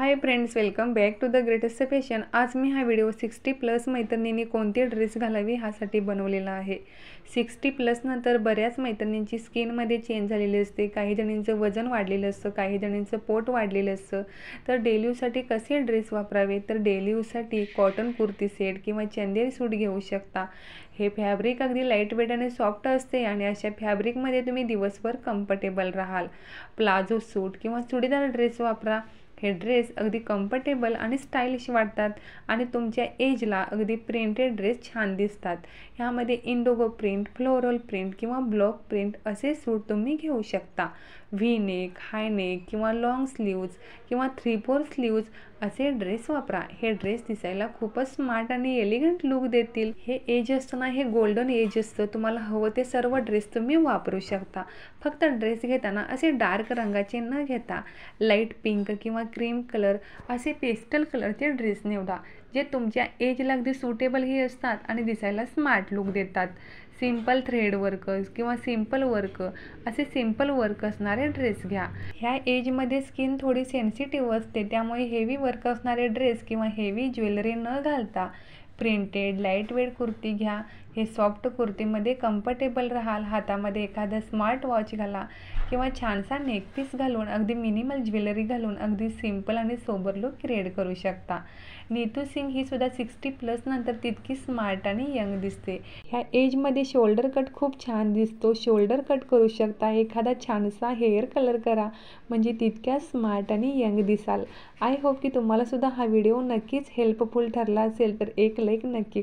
high friends welcome back to the greatest fashion आज मी हा व्हिडिओ सिक्स्टी प्लस मैत्रिणींनी कोणती ड्रेस घालावी ह्यासाठी बनवलेला आहे सिक्स्टी प्लसनंतर बऱ्याच मैत्रिणींची स्किनमध्ये चेंज झालेली असते काही जणींचं वजन वाढलेलं असतं काही जणींचं पोट वाढलेलं असतं तर डेली यूजसाठी कसे ड्रेस वापरावे तर डेली यूजसाठी कॉटन कुर्ती सेट किंवा चंदेरी सूट घेऊ शकता हे फॅब्रिक अगदी लाईट वेट आणि सॉफ्ट असते आणि अशा फॅब्रिकमध्ये तुम्ही दिवसभर कम्फर्टेबल राहाल प्लाझो सूट किंवा चुडीदार ड्रेस वापरा हे ड्रेस अगदी कम्फर्टेबल आणि स्टाईलिश वाटतात आणि तुमच्या एजला अगदी प्रिंटेड ड्रेस छान दिसतात ह्यामध्ये इंडोगो प्रिंट फ्लोरल प्रिंट किंवा ब्लॉक प्रिंट असे सूट तुम्ही घेऊ शकता व्ही नेक हाय नेक किंवा लॉंग स्लीव्ज किंवा थ्री फोर स्लीव्ज असे ड्रेस वापरा हे ड्रेस दिसायला खूपच स्मार्ट आणि एलिगंट लुक देतील हे एज ना हे गोल्डन एज असतं तुम्हाला हवं ते सर्व ड्रेस तुम्ही वापरू शकता फक्त ड्रेस घेताना असे डार्क रंगाचे न घेता लाईट पिंक किंवा क्रीम कलर असे पेस्टल कलरचे ड्रेस निवडा जे तुमच्या एजला अगदी सुटेबलही असतात आणि दिसायला स्मार्ट लुक देतात सिंपल थ्रेड वर्क किंवा सिंपल वर्क असे सिंपल वर्क असणारे ड्रेस घ्या ह्या एजमध्ये स्किन थोडी सेन्सिटिव्ह असते त्यामुळे हेवी वर्क असणारे ड्रेस किंवा हेवी ज्वेलरी न घालता प्रिंटेड लाईट वेट कुर्ती घ्या हे सॉफ्ट कुर्तीमध्ये कम्फर्टेबल राहाल हातामध्ये एखादा स्मार्ट वॉच घाला किंवा छानसा नेकपीस घालून अगदी मिनिमल ज्वेलरी घालून अगदी सिम्पल आणि सोबर लुक क्रिएट करू शकता नीतू सिंग ही सुद्धा सिक्स्टी प्लस नंतर तितकी स्मार्ट आणि यंग दिसते ह्या एजमध्ये शोल्डर कट खूप छान दिसतो शोल्डर कट करू शकता एखादा छानसा हेअर कलर करा म्हणजे तितक्या स्मार्ट आणि यंग दिसाल आय होप की तुम्हालासुद्धा हा व्हिडिओ नक्कीच हेल्पफुल ठरला असेल तर एक लाईक नक्की